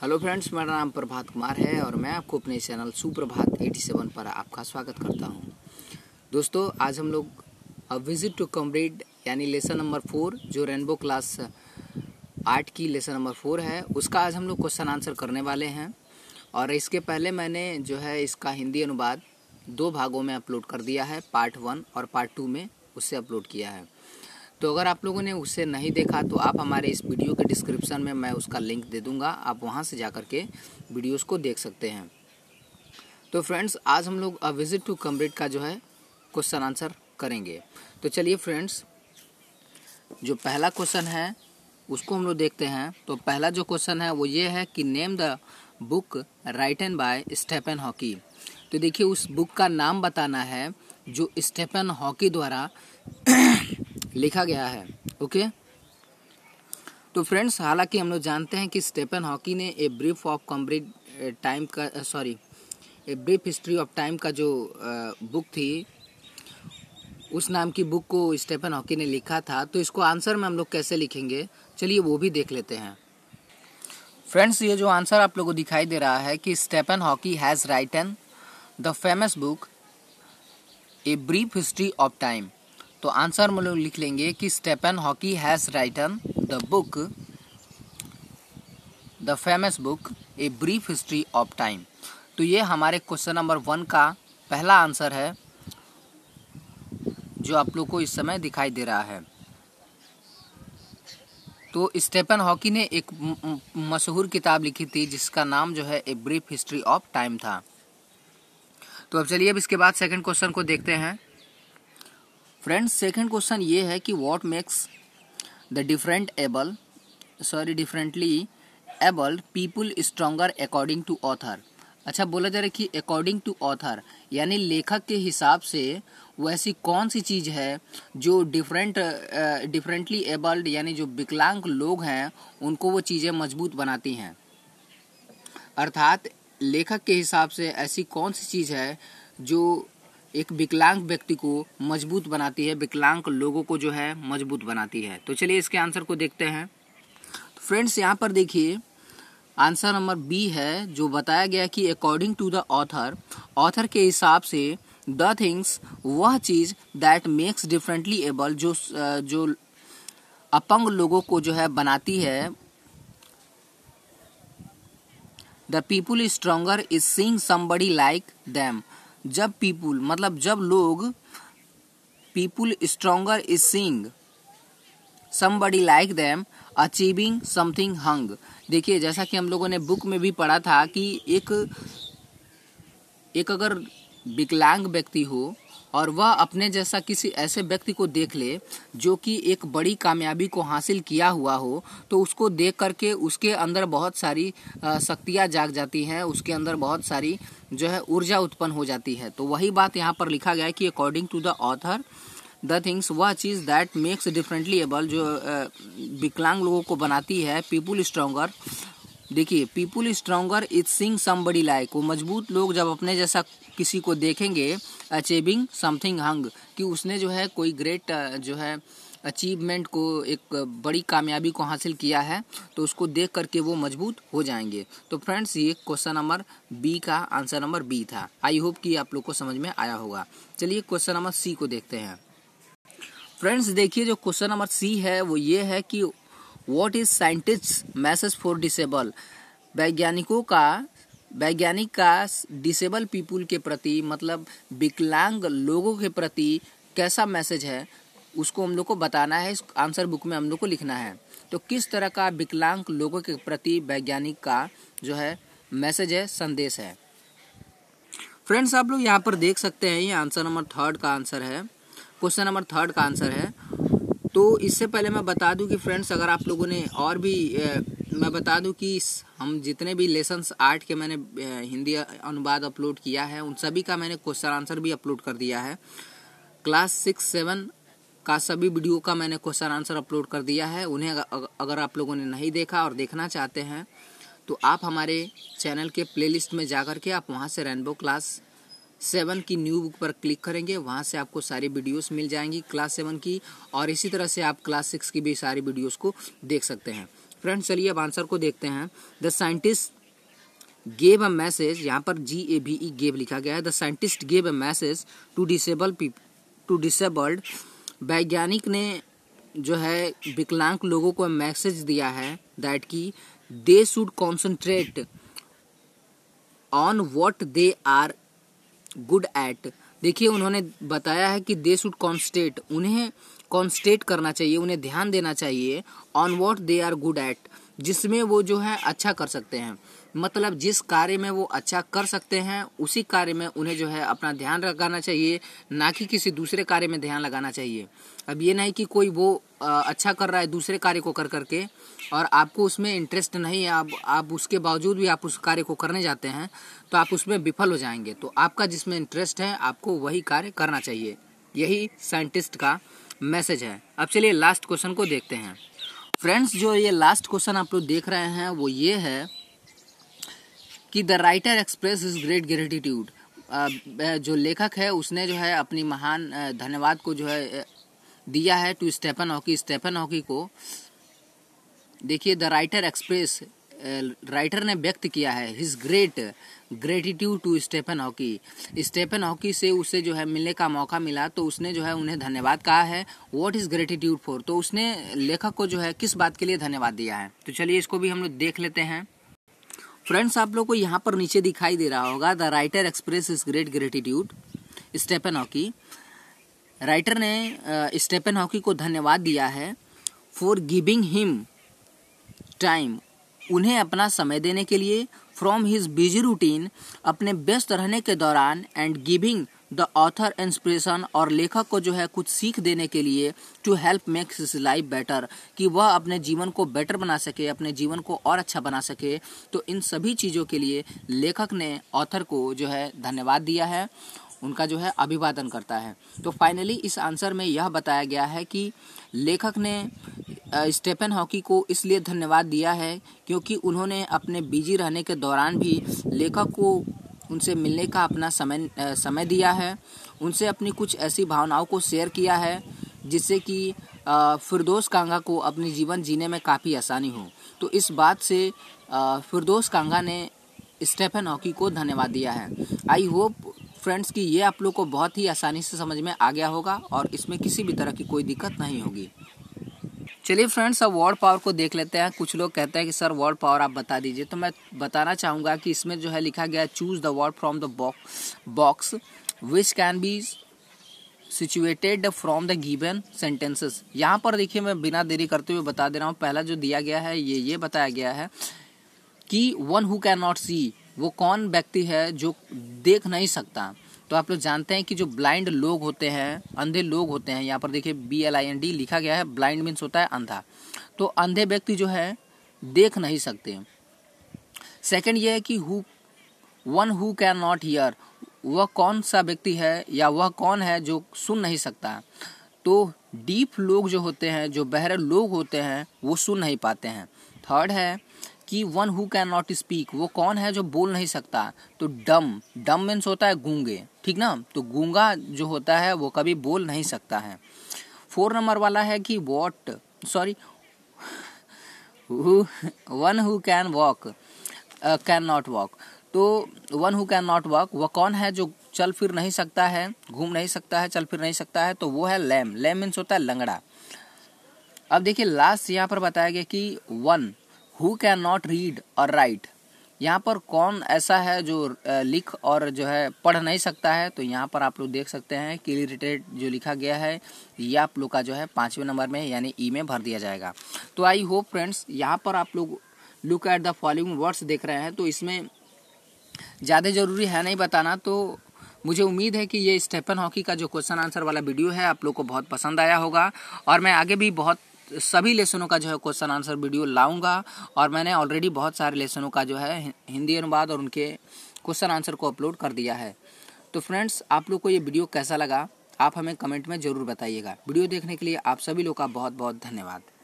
hello friends मेरा नाम प्रभात कुमार है और मैं आपको अपने चैनल सुप्रभात 87 पर आपका स्वागत करता हूं दोस्तों आज हम लोग अ विजिट टू कमरेड यानी लेसन नंबर फोर जो रेनबो क्लास आर्ट की लेसन नंबर फोर है उसका आज हम लोग क्वेश्चन आंसर करने वाले हैं और इसके पहले मैंने जो है इसका हिंदी अनुवाद दो भागों में अपलोड कर दिया है पार्ट वन और पार्ट टू में उससे अपलोड किया है तो अगर आप लोगों ने उसे नहीं देखा तो आप हमारे इस वीडियो के डिस्क्रिप्शन में मैं उसका लिंक दे दूँगा आप वहाँ से जा के वीडियोज़ को देख सकते हैं तो फ्रेंड्स आज हम लोग अ विजिट टू कम्ब्रिड का जो है क्वेश्चन आंसर करेंगे तो चलिए फ्रेंड्स जो पहला क्वेश्चन है उसको हम लोग देखते हैं तो पहला जो क्वेश्चन है वो ये है कि name the book written by Stephen हॉकी तो देखिए उस बुक का नाम बताना है जो स्टेफन हॉकी द्वारा लिखा गया है ओके तो फ्रेंड्स हालांकि हम लोग जानते हैं कि स्टेपन हॉकी ने a brief of Cambridge time का sorry a brief history of time का जो बुक थी उस नाम की बुक को स्टेपन हॉकी ने लिखा था तो इसको आंसर में हम लोग कैसे लिखेंगे चलिए वो भी देख लेते हैं फ्रेंड्स ये जो आंसर आप लोगों को दिखाई दे रहा है कि स्टेपन हॉकी has written the famous book a brief history of time तो आंसर हम लोग लिख लेंगे कि स्टेपन हॉकी has written the book the famous book a brief history of time तो ये हमारे क्वेश्चन नंबर वन का पहला आंसर है जो आप लोग को इस समय दिखाई दे रहा है तो स्टेपन हॉकी ने एक मशहूर किताब लिखी थी जिसका नाम जो है a brief history of time था तो अब चलिए अब इसके बाद सेकंड क्वेश्चन को देखते हैं फ्रेंड्स सेकंड क्वेश्चन ये है कि what makes the different able sorry differently abled people stronger according to author अच्छा बोला जा रहा है कि अकॉर्डिंग टू ऑथर यानी लेखक के हिसाब से वो ऐसी कौन सी चीज़ है जो डिफरेंट डिफरेंटली एबल्ड यानी जो विकलांग लोग हैं उनको वो चीज़ें मजबूत बनाती हैं अर्थात लेखक के हिसाब से ऐसी कौन सी चीज़ है जो एक विकलांग व्यक्ति को मजबूत बनाती है विकलांग लोगों को जो है मजबूत बनाती है तो चलिए इसके आंसर को देखते हैं तो फ्रेंड्स यहाँ पर देखिए आंसर नंबर बी है जो बताया गया कि according to the author author के हिसाब से द थिंग्स वह चीज़ दैट मेक्स डिफरेंटली एबल जो जो अपंग लोगों को जो है बनाती है the people stronger is seeing somebody like them जब पीपुल मतलब जब लोग people stronger is seeing somebody like them achieving something हंग देखिए जैसा कि हम लोगों ने बुक में भी पढ़ा था कि एक एक अगर विकलांग व्यक्ति हो और वह अपने जैसा किसी ऐसे व्यक्ति को देख ले जो कि एक बड़ी कामयाबी को हासिल किया हुआ हो तो उसको देख करके उसके अंदर बहुत सारी शक्तियाँ जाग जाती हैं उसके अंदर बहुत सारी जो है ऊर्जा उत्पन्न हो जाती है तो वही बात यहाँ पर लिखा गया है कि according to the author the things वह चीज़ दैट मेक्स डिफरेंटली एबल जो विकलांग लोगों को बनाती है पीपुल स्ट्रोंगर देखिए people stronger is seeing somebody like वो मजबूत लोग जब अपने जैसा किसी को देखेंगे अचीविंग समथिंग हंग कि उसने जो है कोई ग्रेट जो है अचीवमेंट को एक बड़ी कामयाबी को हासिल किया है तो उसको देख करके वो मजबूत हो जाएंगे तो फ्रेंड्स ये क्वेश्चन नंबर बी का आंसर नंबर बी था आई होप कि आप लोग को समझ में आया होगा चलिए क्वेश्चन नंबर सी को देखते हैं फ्रेंड्स देखिए जो क्वेश्चन नंबर सी है वो ये है कि what is scientist message for disable वैज्ञानिकों का वैज्ञानिक का डिसेबल पीपुल के प्रति मतलब विकलांग लोगों के प्रति कैसा मैसेज है उसको हम लोग को बताना है इस आंसर बुक में हम लोग को लिखना है तो किस तरह का विकलांग लोगों के प्रति वैज्ञानिक का जो है मैसेज है संदेश है फ्रेंड्स आप लोग यहाँ पर देख सकते हैं ये आंसर नंबर थर्ड का आंसर है क्वेश्चन नंबर थर्ड का आंसर है तो इससे पहले मैं बता दूं कि फ्रेंड्स अगर आप लोगों ने और भी ए, मैं बता दूं कि हम जितने भी लेसन्स आर्ट के मैंने हिंदी अनुवाद अपलोड किया है उन सभी का मैंने क्वेश्चन आंसर भी अपलोड कर दिया है क्लास सिक्स सेवन का सभी वीडियो का मैंने क्वेश्चन आंसर अपलोड कर दिया है उन्हें अगर आप लोगों ने नहीं देखा और देखना चाहते हैं तो आप हमारे चैनल के प्लेलिस्ट में जा कर के आप वहाँ से रेनबो क्लास सेवन की न्यू बुक पर क्लिक करेंगे वहाँ से आपको सारी वीडियोस मिल जाएंगी क्लास सेवन की और इसी तरह से आप क्लास सिक्स की भी सारी वीडियोस को देख सकते हैं फ्रेंड्स चलिए अब आंसर को देखते हैं the scientist gave a message यहाँ पर जी ए बी ई गेव लिखा गया है the scientist gave a message to disable to disabled वैज्ञानिक ने जो है विकलांग लोगों को मैसेज दिया है दैट की they should concentrate on what they are good at देखिए उन्होंने बताया है कि दे शुड कॉन्स्टेट उन्हें कॉन्स्टेट करना चाहिए उन्हें ध्यान देना चाहिए on what they are good at जिसमें वो जो है अच्छा कर सकते हैं मतलब जिस कार्य में वो अच्छा कर सकते हैं उसी कार्य में उन्हें जो है अपना ध्यान लगाना चाहिए ना कि किसी दूसरे कार्य में ध्यान लगाना चाहिए अब ये नहीं कि कोई वो अच्छा कर रहा है दूसरे कार्य को कर करके और आपको उसमें इंटरेस्ट नहीं है आप आप उसके बावजूद भी आप उस कार्य को करने जाते हैं तो आप उसमें विफल हो जाएंगे तो आपका जिसमें इंटरेस्ट है आपको वही कार्य करना चाहिए यही साइंटिस्ट का मैसेज है अब चलिए लास्ट क्वेश्चन को देखते हैं फ्रेंड्स जो ये लास्ट क्वेश्चन आप लोग देख रहे हैं वो ये है कि the writer expresses great gratitude जो लेखक है उसने जो है अपनी महान धन्यवाद को जो है दिया है to Stephen hockey Stephen hockey को देखिए द राइटर एक्सप्रेस राइटर ने व्यक्त किया है his great gratitude to Stephen hockey Stephen hockey से उसे जो है मिलने का मौका मिला तो उसने जो है उन्हें धन्यवाद कहा है वॉट इज़ ग्रेटिट्यूड फॉर तो उसने लेखक को जो है किस बात के लिए धन्यवाद दिया है तो चलिए इसको भी हम लोग देख लेते हैं फ्रेंड्स आप लोग को यहाँ पर नीचे दिखाई दे रहा होगा the writer expresses great gratitude Stephen हॉकी राइटर ने स्टेपन हॉकी को धन्यवाद दिया है फॉर गिविंग हिम टाइम उन्हें अपना समय देने के लिए फ्रॉम हिज बिजी रूटीन अपने व्यस्त रहने के दौरान and giving the author inspiration और लेखक को जो है कुछ सीख देने के लिए to help makes his life better कि वह अपने जीवन को बेटर बना सके अपने जीवन को और अच्छा बना सके तो इन सभी चीज़ों के लिए लेखक ने ऑथर को जो है धन्यवाद दिया है उनका जो है अभिवादन करता है तो फाइनली इस आंसर में यह बताया गया है कि लेखक ने स्टेपन हॉकी को इसलिए धन्यवाद दिया है क्योंकि उन्होंने अपने बिजी रहने के दौरान भी लेखक को उनसे मिलने का अपना समय समय दिया है उनसे अपनी कुछ ऐसी भावनाओं को शेयर किया है जिससे कि फिरदोस कांगा को अपनी जीवन जीने में काफ़ी आसानी हो तो इस बात से फिरदोस कांगा ने स्टेफन हॉकी को धन्यवाद दिया है आई होप फ्रेंड्स कि ये आप लोग को बहुत ही आसानी से समझ में आ गया होगा और इसमें किसी भी तरह की कोई दिक्कत नहीं होगी चलिए फ्रेंड्स अब वर्ड पावर को देख लेते हैं कुछ लोग कहते हैं कि सर वर्ड पावर आप बता दीजिए तो मैं बताना चाहूँगा कि इसमें जो है लिखा गया choose the word from the box which can be situated from the given sentences यहाँ पर देखिए मैं बिना देरी करते हुए बता दे रहा हूँ पहला जो दिया गया है ये ये बताया गया है कि one who can not see वो कौन व्यक्ति है जो देख नहीं सकता तो आप लोग जानते हैं कि जो ब्लाइंड लोग होते हैं अंधे लोग होते हैं यहाँ पर देखिए B L I N D लिखा गया है ब्लाइंड मीन्स होता है अंधा तो अंधे व्यक्ति जो है देख नहीं सकते सेकेंड ये है कि who one who can not hear वह कौन सा व्यक्ति है या वह कौन है जो सुन नहीं सकता तो डीप लोग जो होते हैं जो बहरे लोग होते हैं वो सुन नहीं पाते हैं थर्ड है कि one who can not speak वो कौन है जो बोल नहीं सकता तो डम डम मीन्स होता है गूंगे ठीक ना तो गूंगा जो होता है वो कभी बोल नहीं सकता है फोर नंबर वाला है कि what sorry one who can walk can not walk तो one who can not walk वह कौन है जो चल फिर नहीं सकता है घूम नहीं सकता है चल फिर नहीं सकता है तो वो है लैम लैम मीन्स होता है लंगड़ा अब देखिए लास्ट यहाँ पर बताया गया कि one who can not read और राइट यहाँ पर कौन ऐसा है जो लिख और जो है पढ़ नहीं सकता है तो यहाँ पर आप लोग देख सकते हैं कि रिलेटेड जो लिखा गया है ये आप लोग का जो है पाँचवें नंबर में यानी ई e में भर दिया जाएगा तो आई होप फ्रेंड्स यहाँ पर आप लोग look at the following words देख रहे हैं तो इसमें ज़्यादा ज़रूरी है नहीं बताना तो मुझे उम्मीद है कि ये स्टेफन हॉकी का जो क्वेश्चन आंसर वाला वीडियो है आप लोग को बहुत पसंद आया होगा और मैं आगे भी बहुत सभी लेसनों का जो है क्वेश्चन आंसर वीडियो लाऊंगा और मैंने ऑलरेडी बहुत सारे लेसनों का जो है हिंदी अनुवाद और उनके क्वेश्चन आंसर को अपलोड कर दिया है तो फ्रेंड्स आप लोग को ये वीडियो कैसा लगा आप हमें कमेंट में ज़रूर बताइएगा वीडियो देखने के लिए आप सभी लोग का बहुत बहुत धन्यवाद